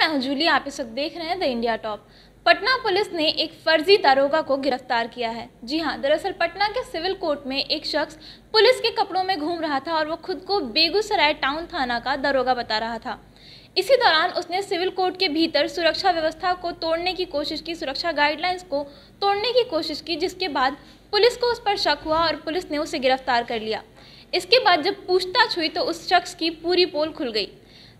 मैं हजूली आप इस वक्त देख रहे हैं the India top Patna police ने एक फर्जी दारोगा को गिरफ्तार किया है जी हाँ दरअसल पटना के सिविल कोर्ट में एक शख्स पुलिस के कपड़ों में घूम रहा था और वो खुद को बेगूसराय टाउन थाना का दारोगा बता रहा था इसी दौरान उसने सिविल कोर्ट के भीतर सुरक्षा व्यवस्था को तोड़ने की कोशिश की सुरक्षा गाइडलाइंस को तोड़ने की कोशिश की जिसके बाद पुलिस को उस पर शक हुआ और पुलिस ने उसे गिरफ्तार कर लिया इसके बाद जब पूछताछ हुई तो उस शख्स की पूरी पोल खुल गई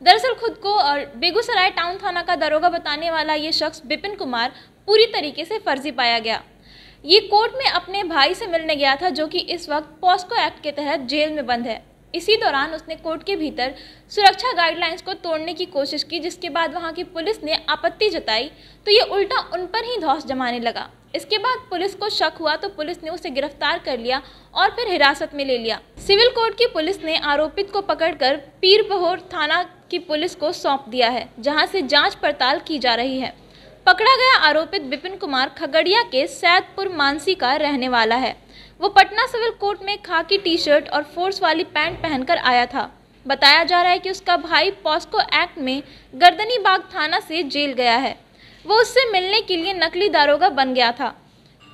दरअसल खुद को बेगूसराय टाउन थाना का दरोगा बताने वाला ये शख्स बिपिन कुमार पूरी तरीके से फर्जी पाया गया ये कोर्ट में अपने भाई से मिलने गया था जो कि इस वक्त पॉस्को एक्ट के तहत जेल में बंद है इसी दौरान उसने कोर्ट के भीतर सुरक्षा गाइडलाइंस को तोड़ने की कोशिश की जिसके बाद वहां की पुलिस ने आपत्ति जताई तो ये उल्टा उन पर ही धौस जमाने लगा इसके बाद पुलिस को शक हुआ तो पुलिस ने उसे गिरफ्तार कर लिया और फिर हिरासत में ले लिया सिविल कोर्ट की पुलिस ने आरोपित को पकड़कर पीरबहोर थाना की पुलिस को सौंप दिया है जहां से जांच पड़ताल की जा रही है पकड़ा गया आरोपित विपिन कुमार खगड़िया के सैदपुर मानसी का रहने वाला है वो पटना सिविल कोर्ट में खाकी टी शर्ट और फोर्स वाली पैंट पहनकर आया था बताया जा रहा है कि उसका भाई पॉस्को एक्ट में गर्दनी बाग थाना से जेल गया है वो उससे मिलने के लिए नकली दारोगा बन गया था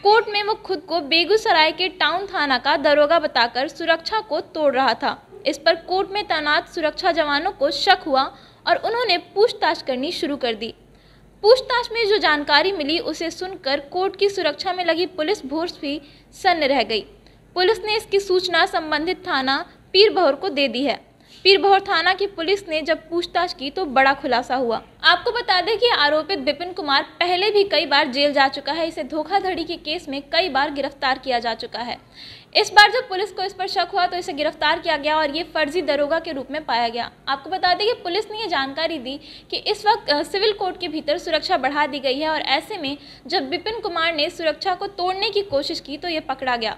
कोर्ट में वो खुद को बेगूसराय के टाउन थाना का दरोगा बताकर सुरक्षा को तोड़ रहा था इस पर कोर्ट में तैनात सुरक्षा जवानों को शक हुआ और उन्होंने पूछताछ करनी शुरू कर दी पूछताछ में जो जानकारी मिली उसे सुनकर कोर्ट की सुरक्षा में लगी पुलिस फोर्स भी सन्न रह गई पुलिस ने इसकी सूचना संबंधित थाना पीर बहर को दे दी है पीरभौर थाना की पुलिस ने जब पूछताछ की तो बड़ा खुलासा हुआ आपको बता दें कि आरोपित बिपिन कुमार पहले भी कई बार जेल जा चुका है इसे धोखाधड़ी के केस में कई बार गिरफ्तार किया जा चुका है इस बार जब पुलिस को इस पर शक हुआ तो इसे गिरफ्तार किया गया और ये फर्जी दरोगा के रूप में पाया गया आपको बता दें कि पुलिस ने यह जानकारी दी कि इस वक्त सिविल कोर्ट के भीतर सुरक्षा बढ़ा दी गई है और ऐसे में जब बिपिन कुमार ने सुरक्षा को तोड़ने की कोशिश की तो ये पकड़ा गया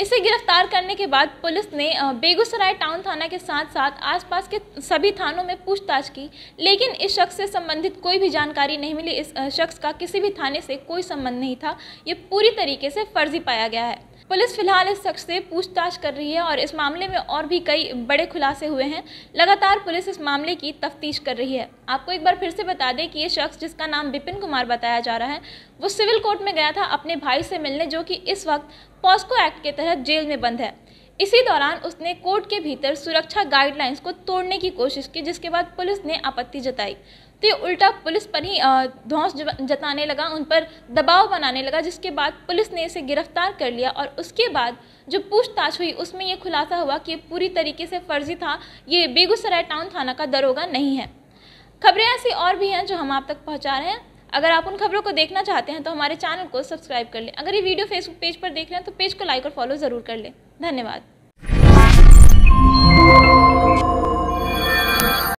इसे गिरफ्तार करने के बाद पुलिस ने बेगूसराय टाउन थाना के साथ साथ आसपास के सभी थानों में पूछताछ की लेकिन इस शख्स से संबंधित कोई भी जानकारी नहीं मिली इस शख्स का किसी भी थाने से कोई संबंध नहीं था ये पूरी तरीके से फर्जी पाया गया है पुलिस फिलहाल इस शख्स से पूछताछ कर रही है और इस मामले में और भी कई बड़े खुलासे हुए हैं लगातार पुलिस इस मामले की तफ्तीश कर रही है आपको एक बार फिर से बता दें कि ये शख्स जिसका नाम बिपिन कुमार बताया जा रहा है वो सिविल कोर्ट में गया था अपने भाई से मिलने जो कि इस वक्त पॉस्को एक्ट के तहत जेल में बंद है इसी दौरान उसने कोर्ट के भीतर सुरक्षा गाइडलाइंस को तोड़ने की कोशिश की जिसके बाद पुलिस ने आपत्ति जताई तो ये उल्टा पुलिस पर ही धौस जताने लगा उन पर दबाव बनाने लगा जिसके बाद पुलिस ने इसे गिरफ्तार कर लिया और उसके बाद जो पूछताछ हुई उसमें ये खुलासा हुआ कि ये पूरी तरीके से फर्जी था ये बेगूसराय टाउन थाना का दरोगा नहीं है खबरें ऐसी और भी हैं जो हम आप तक पहुँचा रहे हैं अगर आप उन खबरों को देखना चाहते हैं तो हमारे चैनल को सब्सक्राइब कर लें अगर ये वीडियो फेसबुक पेज पर देख रहे हैं तो पेज को लाइक और फॉलो ज़रूर कर लें धन्यवाद